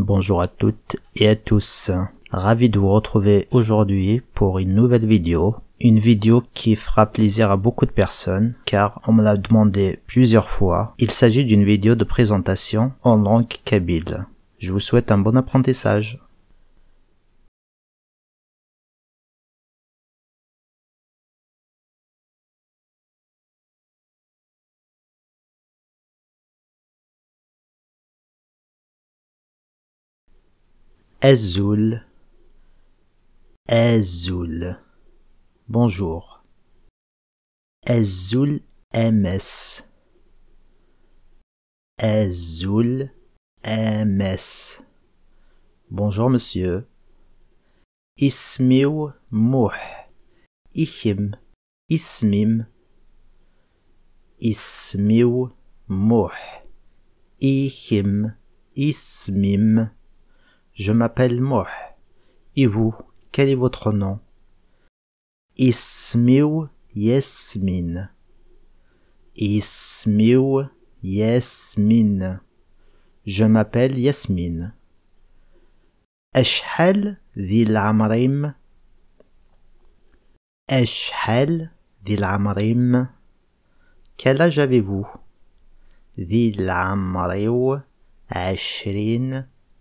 bonjour à toutes et à tous. Ravi de vous retrouver aujourd'hui pour une nouvelle vidéo. Une vidéo qui fera plaisir à beaucoup de personnes car on me l'a demandé plusieurs fois. Il s'agit d'une vidéo de présentation en langue kabyle. Je vous souhaite un bon apprentissage. Azul. Azul. Bonjour. Azul MS. Azul MS. Bonjour monsieur. Ismiu Muh Ichim. Ismim. Ismiu Muh Ichim. Ismim. Je m'appelle Moh. Et vous, quel est votre nom Ismiu Yasmine. Ismiu Yasmine. Je m'appelle Yasmine. Echel, dil Echel, Ashhal Quel âge avez-vous Dil العمريو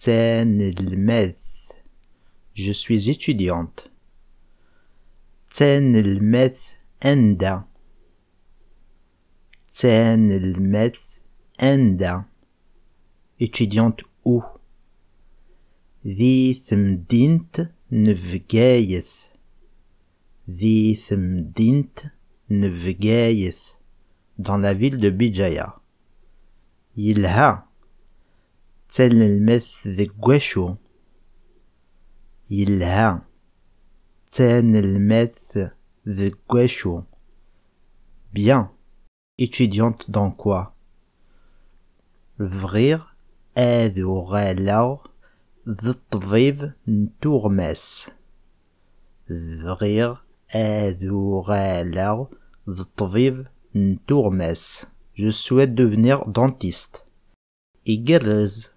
Tennelmeth, je suis étudiante. ten el enda. el enda étudiante ou. vii nevgayeth, vii nevgayeth, dans la ville de bijaya. il Tel le math the Il a. Tel le math de question. Bien. Étudiante dans quoi Vrir est au relau le طبيب dentours. Vrir est au relau le Je souhaite devenir dentiste. Igarez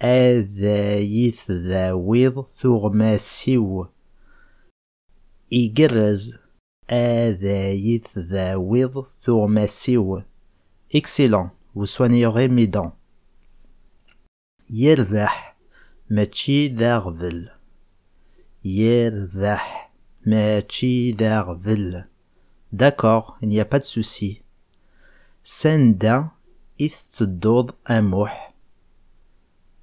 adha yi-tdawiḍ tuɣmas-iw. Igerrez, adha yi-tdawiḍ tuɣmas-iw. Excellent, vous soignerez mes dents. يربح ماشي d aɣbel. يربح ماشي d aɣbel. D'accord, il n'y a pas de souci. Sanda i tettedduḍ a Muḥ?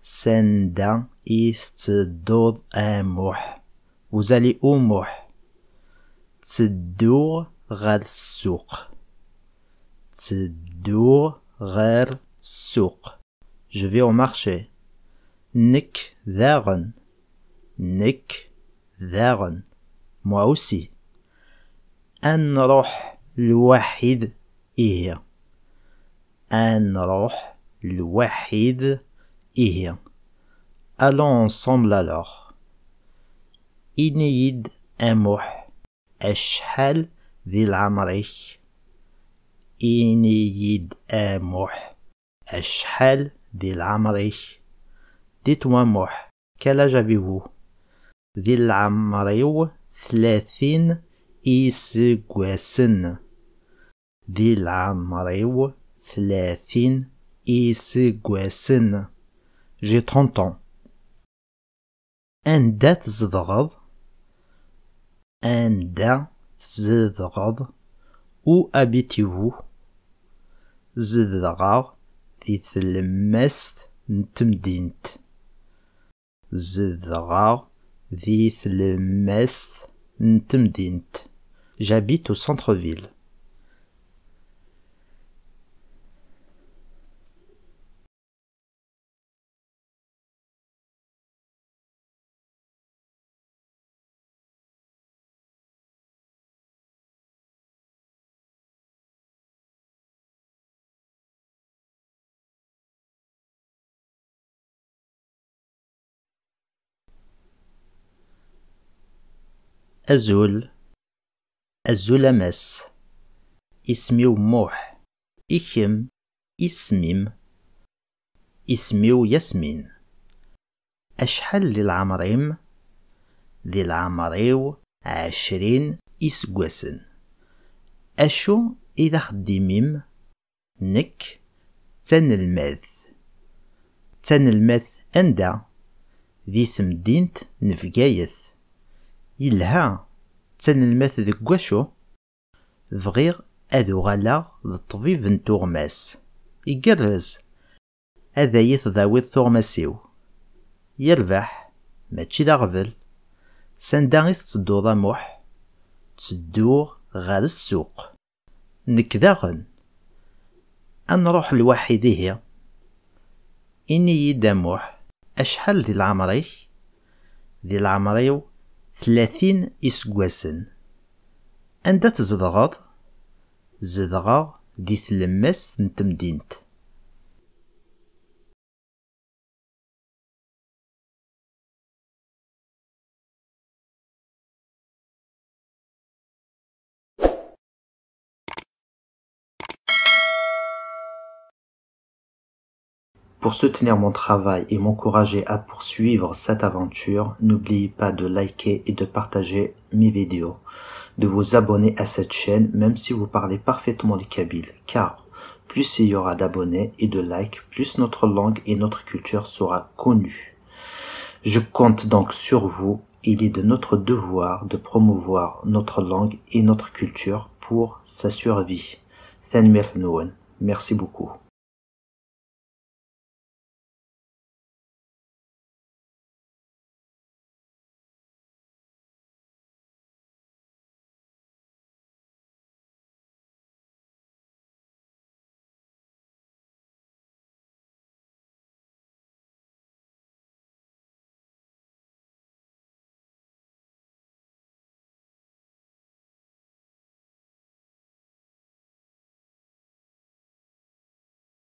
سندا إيف تدوض أموح وزالي أموح تدور غير السوق تدور غير السوق جو في او مارشي نك داغن نك داغن مو اوسي أن روح لواحد ايه أن نروح لواحد إيه Allons ensemble alors. إنيد أمح أشحال ذي العمر إنيد أمح أشحال ذي العمر Dites-moi moh, quel âge avez-vous ذي العمر ثلاثين إسقواسن ذي العمر ثلاثين إسقواسن j'ai 30 ans. anda tzedɣeḍ anda tzedɣeḍ où habitez-vous zedɣeɣ di tlemmast n temdint zedɣeɣ di tlemmast n temdint j'habite au centre-ville أزول أزول أمس اسمي وموح إخم اسميم اسمي وياسمين أشحال للعمريم العمريم ذي العمريو عشرين إسقوسن أشو إذا خديميم نك تن تنلمذ أندا ذي ثمدينت نفقايث يلها تن المث دقاشو فغير أذو غالاغ الطبيب نتوغماس يقرز هذا يتضاوي الثوغماسيو يربح ما ماشي داغفل سانداغي تسدو ضموح تسدو غال السوق نك داغن أنروح لوحدي هي إني يدموح أشحال دي العمري دي العمريو ثلاثين إسقواسن أنت تزدغض زدغا دي تلمس نتمدينت Pour soutenir mon travail et m'encourager à poursuivre cette aventure, n'oubliez pas de liker et de partager mes vidéos, de vous abonner à cette chaîne même si vous parlez parfaitement du kabyle, car plus il y aura d'abonnés et de likes, plus notre langue et notre culture sera connue. Je compte donc sur vous, il est de notre devoir de promouvoir notre langue et notre culture pour sa survie. Merci beaucoup.